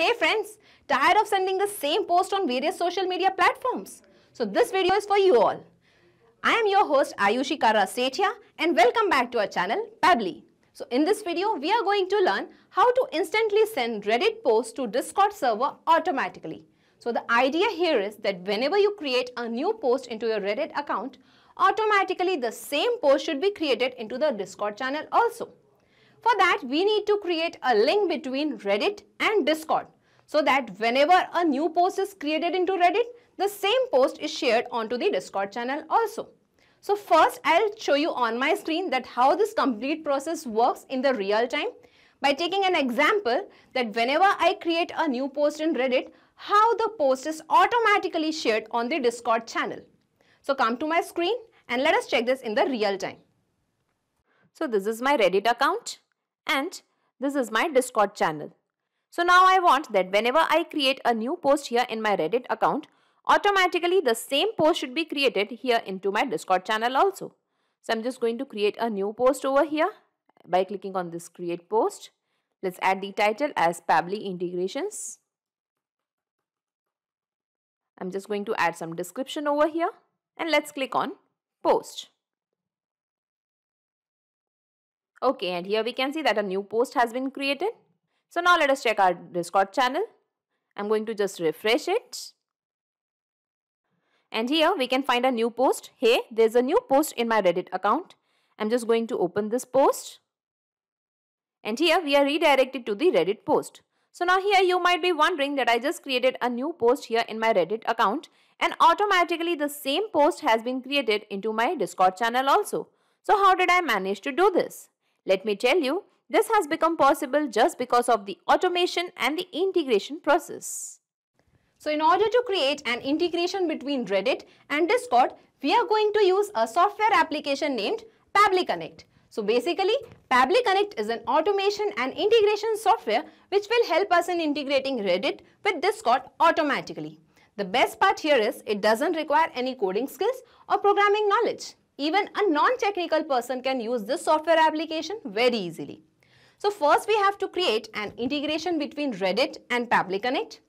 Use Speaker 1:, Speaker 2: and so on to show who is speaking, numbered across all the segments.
Speaker 1: Hey friends, tired of sending the same post on various social media platforms? So this video is for you all. I am your host Ayushi Kara and welcome back to our channel Pabli. So in this video, we are going to learn how to instantly send Reddit posts to Discord server automatically. So the idea here is that whenever you create a new post into your Reddit account, automatically the same post should be created into the Discord channel also. For that, we need to create a link between Reddit and Discord so that whenever a new post is created into Reddit, the same post is shared onto the Discord channel also. So first, I'll show you on my screen that how this complete process works in the real time by taking an example that whenever I create a new post in Reddit, how the post is automatically shared on the Discord channel. So come to my screen and let us check this in the real time. So this is my Reddit account and this is my discord channel. So now I want that whenever I create a new post here in my Reddit account, automatically the same post should be created here into my discord channel also. So I'm just going to create a new post over here by clicking on this create post. Let's add the title as Pabli integrations. I'm just going to add some description over here and let's click on post. Okay, and here we can see that a new post has been created. So now let us check our Discord channel. I'm going to just refresh it. And here we can find a new post. Hey, there's a new post in my Reddit account. I'm just going to open this post. And here we are redirected to the Reddit post. So now here you might be wondering that I just created a new post here in my Reddit account and automatically the same post has been created into my Discord channel also. So how did I manage to do this? Let me tell you, this has become possible just because of the automation and the integration process. So in order to create an integration between Reddit and Discord, we are going to use a software application named Pably Connect. So basically, Pably Connect is an automation and integration software which will help us in integrating Reddit with Discord automatically. The best part here is it doesn't require any coding skills or programming knowledge. Even a non-technical person can use this software application very easily. So first we have to create an integration between Reddit and Public Connect.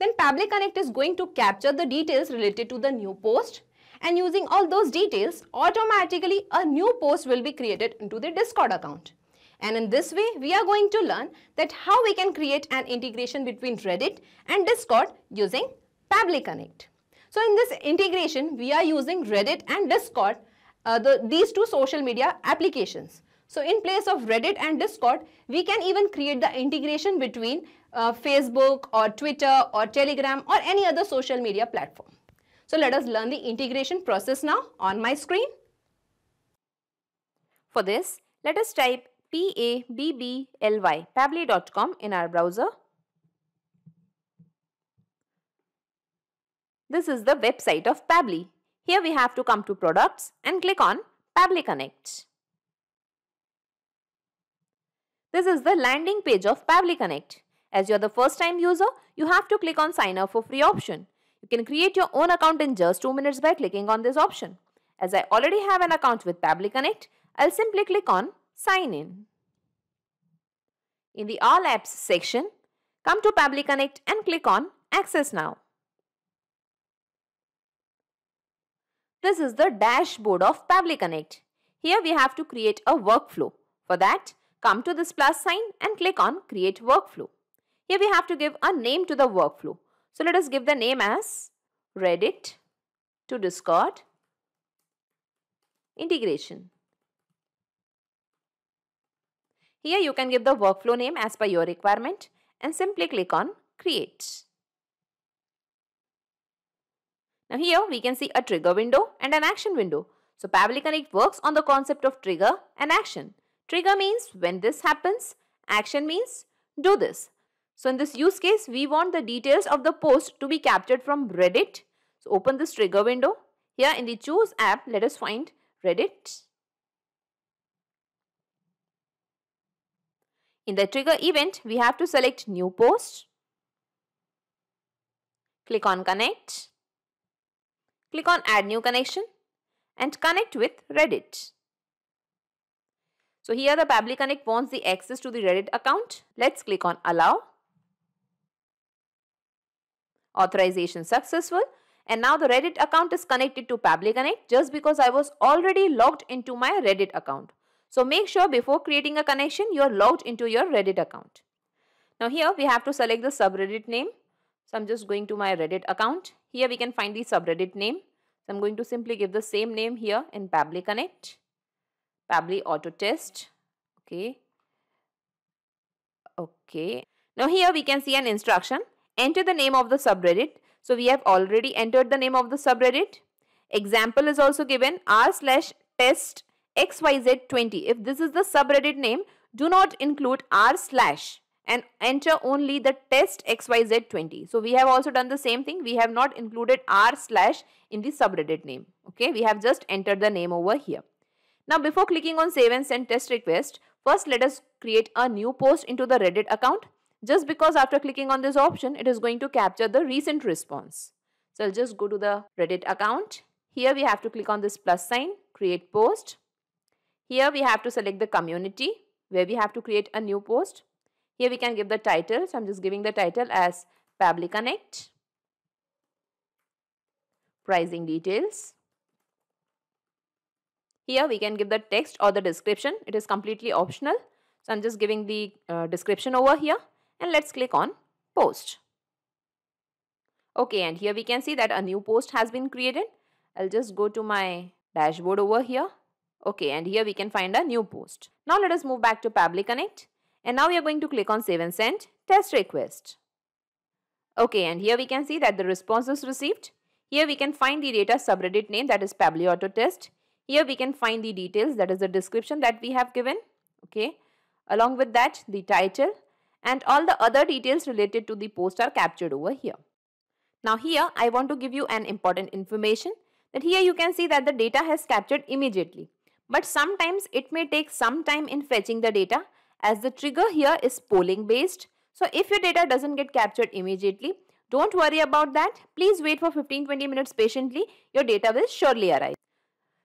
Speaker 1: Then Public Connect is going to capture the details related to the new post and using all those details, automatically a new post will be created into the Discord account. And in this way, we are going to learn that how we can create an integration between Reddit and Discord using Public Connect. So in this integration, we are using Reddit and Discord uh, the, these two social media applications. So in place of Reddit and Discord, we can even create the integration between uh, Facebook or Twitter or Telegram or any other social media platform. So let us learn the integration process now on my screen. For this, let us type P-A-B-B-L-Y, pabbly.com in our browser. This is the website of Pably. Here we have to come to products and click on Tablet Connect. This is the landing page of Pavli Connect. As you are the first time user, you have to click on sign up for free option. You can create your own account in just 2 minutes by clicking on this option. As I already have an account with Pavli Connect, I'll simply click on sign in. In the all apps section, come to Pavli Connect and click on access now. This is the dashboard of Pavli Connect. Here we have to create a workflow. For that, come to this plus sign and click on create workflow. Here we have to give a name to the workflow. So let us give the name as Reddit to Discord integration. Here you can give the workflow name as per your requirement and simply click on create. Now here we can see a trigger window and an action window. So Pavli Connect works on the concept of trigger and action. Trigger means when this happens, action means do this. So in this use case, we want the details of the post to be captured from Reddit. So open this trigger window. Here in the choose app, let us find Reddit. In the trigger event, we have to select new post. Click on connect. Click on add new connection and connect with Reddit. So here the Pabli Connect wants the access to the Reddit account. Let's click on allow. Authorization successful. And now the Reddit account is connected to Pabli Connect just because I was already logged into my Reddit account. So make sure before creating a connection you are logged into your Reddit account. Now here we have to select the subreddit name. So I'm just going to my Reddit account. Here we can find the subreddit name. So I'm going to simply give the same name here in Pabli Connect, Pabli Auto Test. Okay. Okay. Now here we can see an instruction. Enter the name of the subreddit. So we have already entered the name of the subreddit. Example is also given r slash test xyz20. If this is the subreddit name, do not include r slash and enter only the test xyz20. So we have also done the same thing. We have not included r slash in the subreddit name. Okay, we have just entered the name over here. Now before clicking on save and send test request, first let us create a new post into the Reddit account. Just because after clicking on this option, it is going to capture the recent response. So I'll just go to the Reddit account. Here we have to click on this plus sign, create post. Here we have to select the community where we have to create a new post. Here we can give the title. So I'm just giving the title as Pabli Connect. Pricing details. Here we can give the text or the description. It is completely optional. So I'm just giving the uh, description over here and let's click on post. Okay, and here we can see that a new post has been created. I'll just go to my dashboard over here. Okay, and here we can find a new post. Now let us move back to Pabli Connect. And now we are going to click on save and send test request. Okay, and here we can see that the response was received. Here we can find the data subreddit name that is Pabli Auto Test. Here we can find the details that is the description that we have given. Okay, along with that the title and all the other details related to the post are captured over here. Now here I want to give you an important information that here you can see that the data has captured immediately. But sometimes it may take some time in fetching the data as the trigger here is polling based. So if your data doesn't get captured immediately, don't worry about that. Please wait for 15-20 minutes patiently. Your data will surely arrive.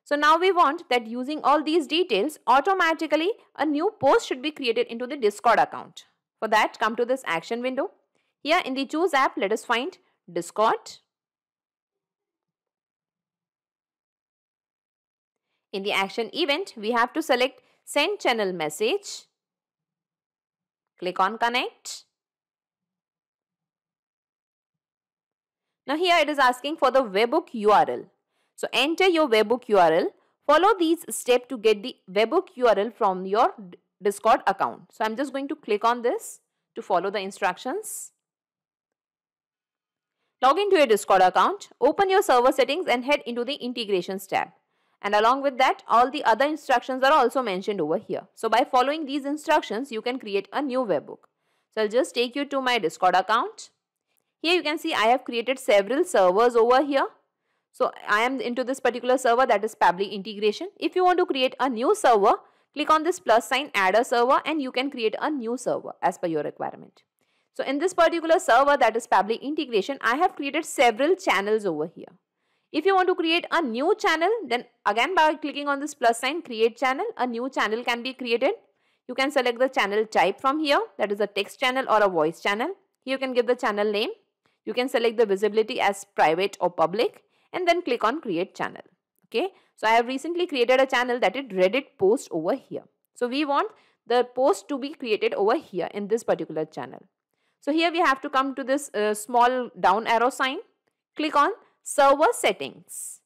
Speaker 1: So now we want that using all these details, automatically a new post should be created into the Discord account. For that, come to this action window. Here in the choose app, let us find Discord. In the action event, we have to select send channel message. Click on connect. Now here it is asking for the webhook URL. So enter your webhook URL. Follow these steps to get the webhook URL from your Discord account. So I'm just going to click on this to follow the instructions. Log into your Discord account, open your server settings and head into the integrations tab. And along with that, all the other instructions are also mentioned over here. So by following these instructions, you can create a new webbook. So I'll just take you to my Discord account. Here you can see I have created several servers over here. So I am into this particular server that is Pabli integration. If you want to create a new server, click on this plus sign add a server and you can create a new server as per your requirement. So in this particular server that is Pabli integration, I have created several channels over here. If you want to create a new channel, then again by clicking on this plus sign, create channel, a new channel can be created. You can select the channel type from here, that is a text channel or a voice channel. Here you can give the channel name. You can select the visibility as private or public and then click on create channel. Okay, so I have recently created a channel that is Reddit post over here. So we want the post to be created over here in this particular channel. So here we have to come to this uh, small down arrow sign, click on server settings.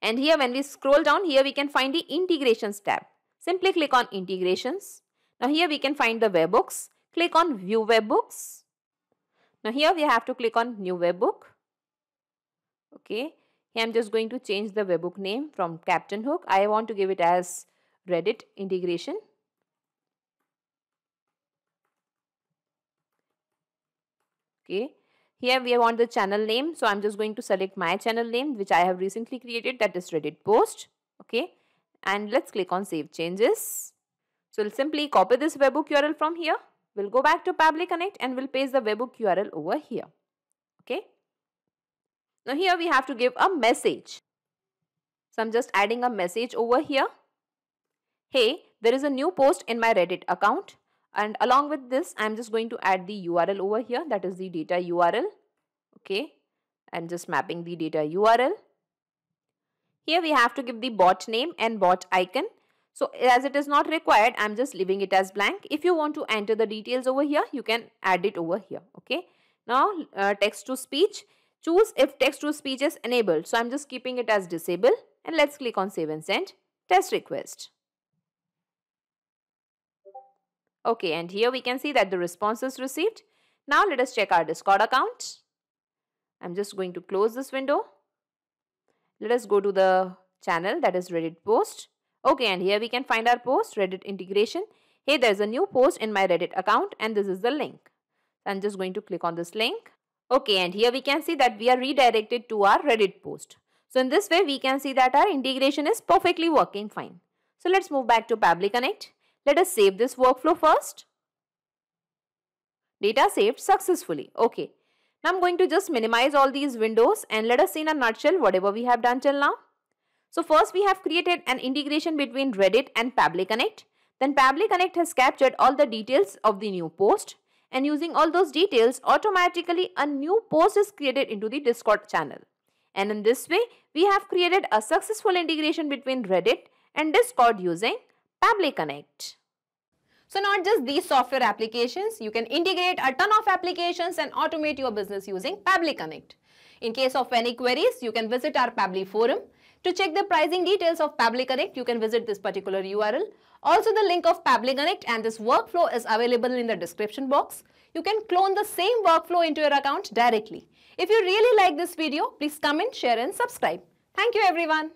Speaker 1: And here when we scroll down here we can find the integrations tab. Simply click on integrations. Now here we can find the webhooks. Click on view webhooks. Now here we have to click on new webbook. Okay. Here I'm just going to change the webbook name from Captain Hook. I want to give it as Reddit integration. Okay. Here we want the channel name. So I'm just going to select my channel name which I have recently created that is Reddit post. Okay. And let's click on save changes. So we'll simply copy this webhook URL from here. We'll go back to Public Connect and we'll paste the webhook URL over here. Okay. Now here we have to give a message. So I'm just adding a message over here. Hey, there is a new post in my Reddit account and along with this I'm just going to add the URL over here that is the data URL okay I'm just mapping the data URL here we have to give the bot name and bot icon so as it is not required I'm just leaving it as blank if you want to enter the details over here you can add it over here okay now uh, text to speech choose if text to speech is enabled so I'm just keeping it as disable and let's click on save and send test request Okay, and here we can see that the response is received. Now let us check our Discord account. I'm just going to close this window. Let us go to the channel that is Reddit post. Okay, and here we can find our post, Reddit integration. Hey, there's a new post in my Reddit account and this is the link. I'm just going to click on this link. Okay, and here we can see that we are redirected to our Reddit post. So in this way, we can see that our integration is perfectly working fine. So let's move back to Pabli Connect. Let us save this workflow first. Data saved successfully. Okay. Now I'm going to just minimize all these windows and let us see in a nutshell whatever we have done till now. So first we have created an integration between Reddit and Pabli Connect. Then Pabli Connect has captured all the details of the new post and using all those details automatically a new post is created into the Discord channel. And in this way we have created a successful integration between Reddit and Discord using Pably Connect. So not just these software applications, you can integrate a ton of applications and automate your business using Pably Connect. In case of any queries, you can visit our Pably forum. To check the pricing details of Pably Connect, you can visit this particular URL. Also the link of Pably Connect and this workflow is available in the description box. You can clone the same workflow into your account directly. If you really like this video, please comment, share and subscribe. Thank you everyone.